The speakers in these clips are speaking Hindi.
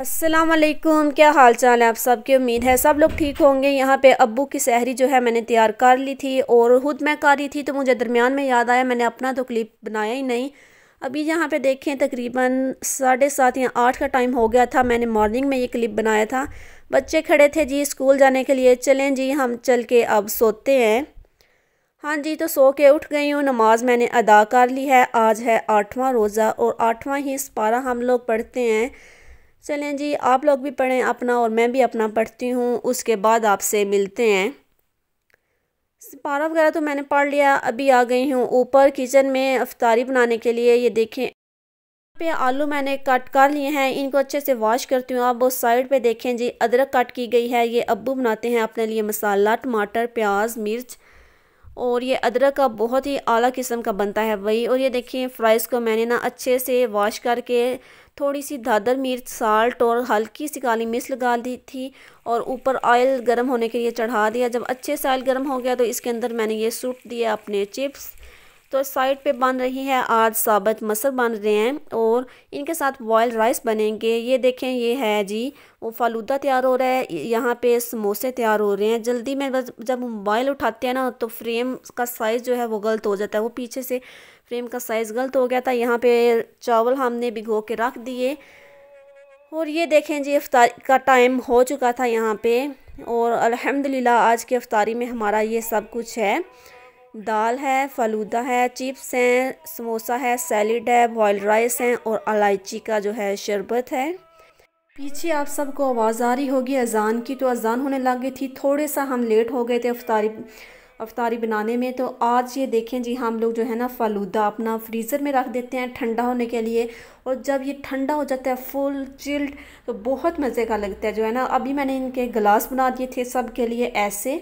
असलकुम क्या हाल चाल है आप की उम्मीद है सब लोग ठीक होंगे यहाँ पे अब्बू की सहरी जो है मैंने तैयार कर ली थी और खुद मैं कर रही थी तो मुझे दरमियान में याद आया मैंने अपना तो क्लिप बनाया ही नहीं अभी यहाँ पे देखें तकरीबन साढ़े सात या आठ का टाइम हो गया था मैंने मॉर्निंग में ये क्लिप बनाया था बच्चे खड़े थे जी स्कूल जाने के लिए चलें जी हम चल के अब सोते हैं हाँ जी तो सो के उठ गई हूँ नमाज़ मैंने अदा कर ली है आज है आठवां रोज़ा और आठवां ही इस हम लोग पढ़ते हैं चलें जी आप लोग भी पढ़ें अपना और मैं भी अपना पढ़ती हूँ उसके बाद आपसे मिलते हैं पारा वगैरह तो मैंने पढ़ लिया अभी आ गई हूँ ऊपर किचन में अफ्तारी बनाने के लिए ये देखें पे आलू मैंने कट कर लिए हैं इनको अच्छे से वॉश करती हूँ आप वो साइड पे देखें जी अदरक कट की गई है ये अब्बू बनाते हैं अपने लिए मसाला टमाटर प्याज मिर्च और ये अदरक का बहुत ही आला किस्म का बनता है वही और ये देखिए फ्राइज़ को मैंने ना अच्छे से वॉश करके थोड़ी सी दादर मिर्च साल्ट और हल्की सी काली मिर्च लगा दी थी और ऊपर ऑयल गर्म होने के लिए चढ़ा दिया जब अच्छे से ऑयल गर्म हो गया तो इसके अंदर मैंने ये सूट दिया अपने चिप्स तो साइड पे बन रही है आज साबत मसर बन रहे हैं और इनके साथ बॉयल राइस बनेंगे ये देखें ये है जी वो फालूदा तैयार हो रहा है यहाँ पे समोसे तैयार हो रहे हैं जल्दी में बस जब मोबाइल उठाते हैं ना तो फ्रेम का साइज़ जो है वो गलत हो जाता है वो पीछे से फ्रेम का साइज़ गलत हो गया था यहाँ पे चावल हमने भिगो के रख दिए और ये देखें जी अफ्तार का टाइम हो चुका था यहाँ पे और अल्हम्दुलिल्लाह आज के अफ्तारी में हमारा ये सब कुछ है दाल है फलूदा है चिप्स हैं समोसा है सैलड है बॉयल राइस हैं और इलायची का जो है शरबत है पीछे आप सबको आवाज़ आ रही होगी अजान की तो अजान होने लग गई थी थोड़े सा हम लेट हो गए थे अफतारी अफतारी बनाने में तो आज ये देखें जी हम लोग जो है ना फलूदा अपना फ्रीज़र में रख देते हैं ठंडा होने के लिए और जब ये ठंडा हो जाता है फुल चिल्ड तो बहुत मज़े का लगता है जो है ना अभी मैंने इनके गिलास बना दिए थे सब के लिए ऐसे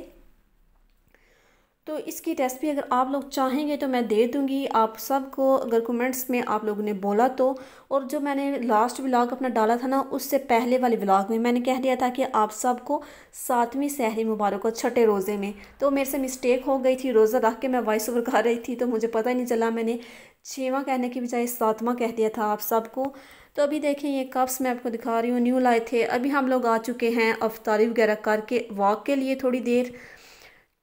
तो इसकी रेसिपी अगर आप लोग चाहेंगे तो मैं दे दूंगी आप सबको अगर कमेंट्स में आप लोगों ने बोला तो और जो मैंने लास्ट व्लॉग अपना डाला था ना उससे पहले वाले व्लॉग में मैंने कह दिया था कि आप सबको सातवीं सहरी मुबारक हो छठे रोज़े में तो मेरे से मिस्टेक हो गई थी रोज़ा रख के मैं वॉइस ओवर कर रही थी तो मुझे पता ही नहीं चला मैंने छवा कहने की बजाय सातवां कह दिया था आप सबको तो अभी देखें ये कप्स मैं आपको दिखा रही हूँ न्यू लाए थे अभी हम लोग आ चुके हैं अफ्तारी वगैरह करके वॉक के लिए थोड़ी देर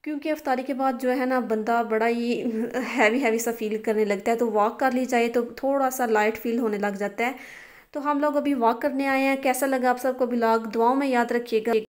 क्योंकि अफ्तारी के बाद जो है ना बंदा बड़ा ही हैवी हैवी सा फील करने लगता है तो वॉक कर ली जाए तो थोड़ा सा लाइट फील होने लग जाता है तो हम लोग अभी वॉक करने आए हैं कैसा लगा आप सबको ब्लॉग दुआओं में याद रखिएगा